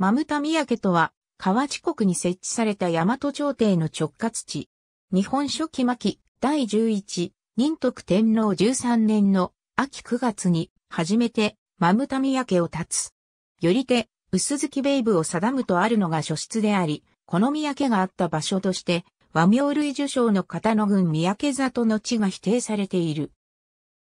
マムタ宮家とは、河内国に設置された大和朝廷の直轄地。日本初期末期第11、仁徳天皇13年の秋9月に、初めて、マムタ宮家を立つ。より手、薄月ベイブを定むとあるのが書室であり、この宮家があった場所として、和名類受賞の片野郡三宅里の地が否定されている。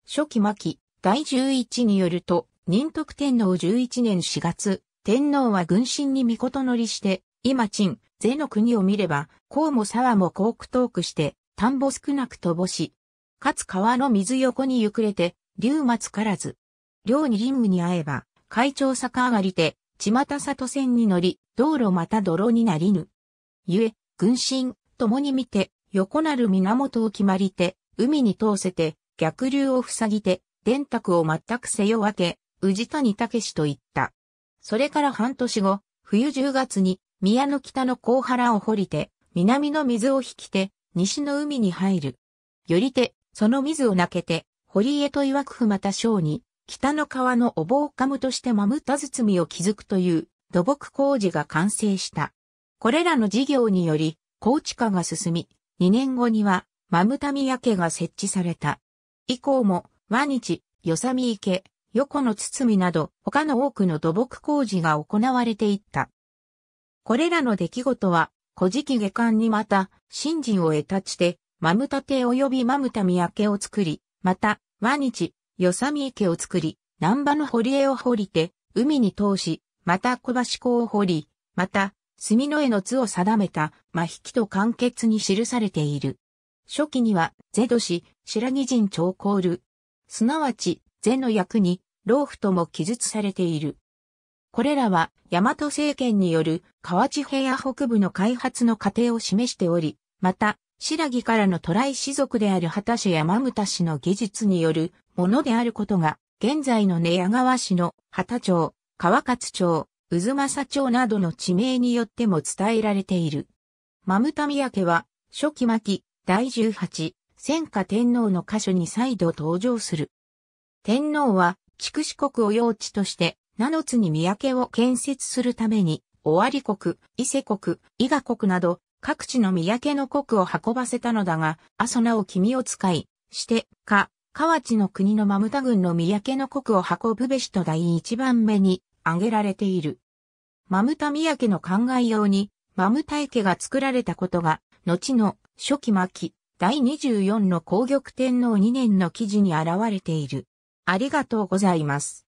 初期末期、第11によると、仁徳天皇11年4月、天皇は軍神に御事乗りして、今陳、税の国を見れば、こうも沢も幸福遠くして、田んぼ少なく乏し。かつ川の水横にゆくれて、竜松からず。寮に任務に会えば、会長坂上がりて、巷里線に乗り、道路また泥になりぬ。ゆえ、軍神、共に見て、横なる源を決まりて、海に通せて、逆流を塞ぎて、電卓を全くせよわけ、宇治谷武と言った。それから半年後、冬10月に、宮の北の甲原を掘りて、南の水を引きて、西の海に入る。よりて、その水を泣けて、堀江と曰くふまた章に、北の川のお坊かむとしてまむた包みを築くという土木工事が完成した。これらの事業により、高地化が進み、2年後には、マムタ宮家が設置された。以降も、和日、よさみ池、横の堤など他の多くの土木工事が行われていった。これらの出来事は、古事記下巻にまた、新人を得たちて、マムタテ及びマムタ三宅を作り、また、和日、よサみ池を作り、南波の堀江を掘りて、海に通し、また小橋港を掘り、また、墨の絵の図を定めた、真引きと簡潔に記されている。初期には、ゼドシ、白木人長コール、すなわち、禅の役に、老夫とも記述されている。これらは、大和政権による河内平野北部の開発の過程を示しており、また、白木からの渡来氏族である畑手山牟田氏の技術によるものであることが、現在の寝屋川市の畑町、川勝町、渦政町などの地名によっても伝えられている。マムタ宮家は、初期末期、第18、戦火天皇の箇所に再度登場する。天皇は、筑紫国を用地として、七つに三宅を建設するために、尾張国、伊勢国、伊賀国など、各地の三宅の国を運ばせたのだが、阿蘇名を君を使い、して、か、河内の国のマムタ軍の三宅の国を運ぶべしと第一番目に挙げられている。マムタ三宅の考えように、マムタ池が作られたことが、後の初期末期、第24の皇玉天皇2年の記事に現れている。ありがとうございます。